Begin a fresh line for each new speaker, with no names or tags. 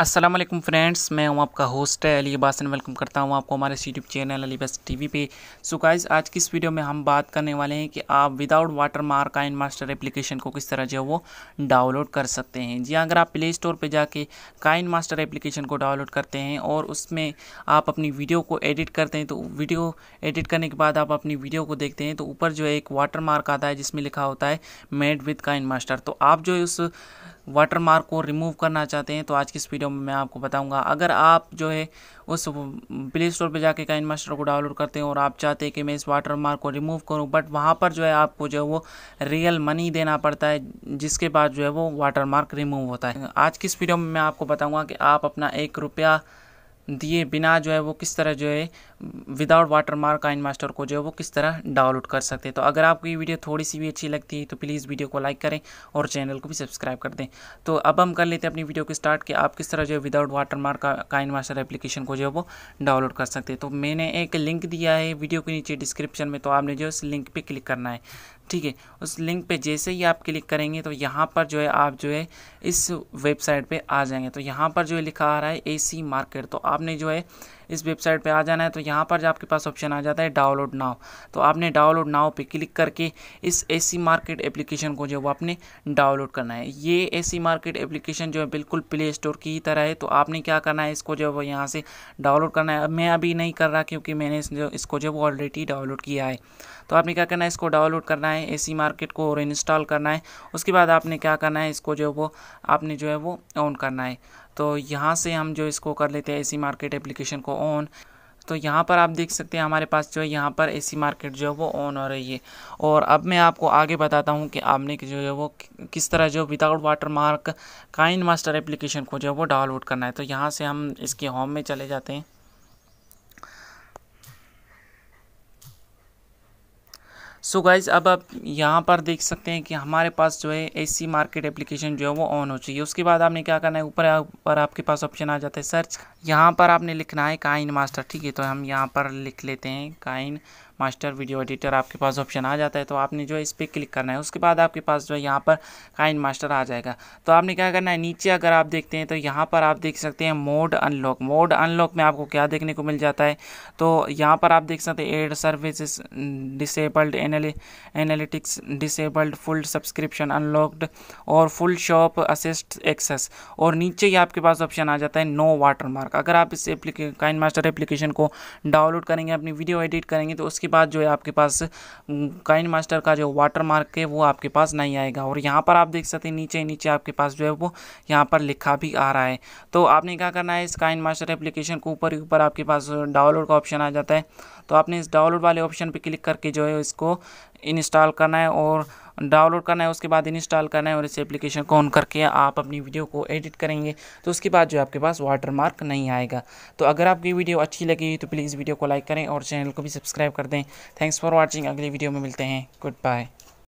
अस्सलाम वालेकुम फ्रेंड्स मैं हूं आपका होस्ट है अली बासन वेलकम करता हूं आपको हमारे यूट्यूब चैनल अली बस वी पे सो गाइस आज की इस वीडियो में हम बात करने वाले हैं कि आप विदाउट वाटर मार्क आइन मास्टर एप्लीकेशन को किस तरह जो है वो डाउनलोड कर सकते हैं जी हाँ, अगर आप प्ले स्टोर पर जाके काइन मास्टर एप्लीकेशन को डाउनलोड करते हैं और उसमें आप अपनी वीडियो को एडिट करते हैं तो वीडियो एडिट करने के बाद आप अपनी वीडियो को देखते हैं तो ऊपर जो है एक वाटर मार्क आता है जिसमें लिखा होता है मेड विद काइन मास्टर तो आप जो है उस वाटर मार्क को रिमूव करना चाहते हैं तो आज की इस वीडियो में मैं आपको बताऊंगा अगर आप जो है उस प्ले स्टोर पर जाके काइन मास्टर को डाउनलोड करते हैं और आप चाहते हैं कि मैं इस वाटर मार्क को रिमूव करूं बट वहां पर जो है आपको जो है वो रियल मनी देना पड़ता है जिसके बाद जो है वो वाटर मार्क रिमूव होता है आज की इस वीडियो में मैं आपको बताऊँगा कि आप अपना एक रुपया दिए बिना जो है वो किस तरह जो है without watermark KineMaster को जो है वो किस तरह डाउनलोड कर सकते हैं तो अगर आपको ये वीडियो थोड़ी सी भी अच्छी लगती है तो प्लीज़ वीडियो को लाइक करें और चैनल को भी सब्सक्राइब कर दें तो अब हम कर लेते हैं अपनी वीडियो को स्टार्ट कि आप किस तरह जो है without watermark KineMaster application को जो है वो डाउनलोड कर सकते हैं तो मैंने एक लिंक दिया है वीडियो के नीचे डिस्क्रिप्शन में तो आपने जो है इस लिंक पर क्लिक करना है ठीक है उस लिंक पे जैसे ही आप क्लिक करेंगे तो यहाँ पर जो है आप जो है इस वेबसाइट पे आ जाएंगे तो यहाँ पर जो है लिखा आ रहा है ए सी मार्केट तो आपने जो है इस वेबसाइट पे आ जाना है तो यहाँ पर आपके पास ऑप्शन आ जाता है डाउनलोड नाव तो आपने डाउनलोड नाव पे क्लिक करके इस ए मार्केट एप्लीकेशन को जो वो आपने डाउनलोड करना है ये ए मार्केट एप्लीकेशन जो है बिल्कुल प्ले स्टोर की ही तरह है तो आपने क्या करना है इसको जो वो यहाँ से डाउनलोड करना है मैं अभी नहीं कर रहा क्योंकि मैंने इसको जो वो ऑलरेडी डाउनलोड किया है तो आपने क्या करना है इसको डाउनलोड करना है ए मार्केट को और इंस्टॉल करना है उसके बाद आपने क्या करना है इसको जो वो आपने जो है वो ऑन करना है तो यहाँ से हम जो इसको कर लेते हैं ए मार्केट एप्लीकेशन को ऑन तो यहाँ पर आप देख सकते हैं हमारे पास जो है यहाँ पर एसी मार्केट जो है वो ऑन हो रही है और अब मैं आपको आगे बताता हूँ कि आपने जो है वो किस तरह जो without watermark KineMaster application को जो है वो डाउनलोड करना है तो यहाँ से हम इसके होम में चले जाते हैं सो so गाइज़ अब आप यहाँ पर देख सकते हैं कि हमारे पास जो है एसी मार्केट एप्लीकेशन जो है वो ऑन हो चाहिए उसके बाद आपने क्या करना है ऊपर पर आपके पास ऑप्शन आ जाता है सर्च यहाँ पर आपने लिखना है काइन मास्टर ठीक है तो हम यहाँ पर लिख लेते हैं काइन मास्टर वीडियो एडिटर आपके पास ऑप्शन आ जाता है तो आपने जो है इस पर क्लिक करना है उसके बाद आपके पास जो है यहाँ पर काइन मास्टर आ जाएगा तो आपने क्या करना है नीचे अगर आप देखते हैं तो यहाँ पर आप देख सकते हैं मोड अनलॉक मोड अनलॉक में आपको क्या देखने को मिल जाता है तो यहाँ पर आप देख सकते हैं ad service disabled analytics disabled full subscription unlocked और फुल शॉप असिस्ट एक्सेस और नीचे ही आपके पास ऑप्शन आ जाता है नो वाटर मार्क अगर आप इस काइन मास्टर एप्लीकेशन को डाउनलोड करेंगे अपनी वीडियो एडिट करेंगे तो उसके बाद जो है आपके पास काइन मास्टर का जो वाटरमार्क है वो आपके पास नहीं आएगा और यहाँ पर आप देख सकते हैं नीचे नीचे आपके पास जो है वो यहाँ पर लिखा भी आ रहा है तो आपने क्या करना है इस काइन मास्टर एप्लीकेशन को ऊपर ऊपर आपके पास डाउनलोड का ऑप्शन आ जाता है तो आपने इस डाउनलोड वाले ऑप्शन पर क्लिक करके जो है इसको इंस्टॉल करना है और डाउनलोड करना है उसके बाद इंस्टॉल करना है और इस एप्लीकेशन को ऑन करके आप अपनी वीडियो को एडिट करेंगे तो उसके बाद जो आपके पास वाटर मार्क नहीं आएगा तो अगर आपकी वीडियो अच्छी लगी तो प्लीज़ वीडियो को लाइक करें और चैनल को भी सब्सक्राइब कर दें थैंक्स फॉर वॉचिंग अगली वीडियो में मिलते हैं गुड बाय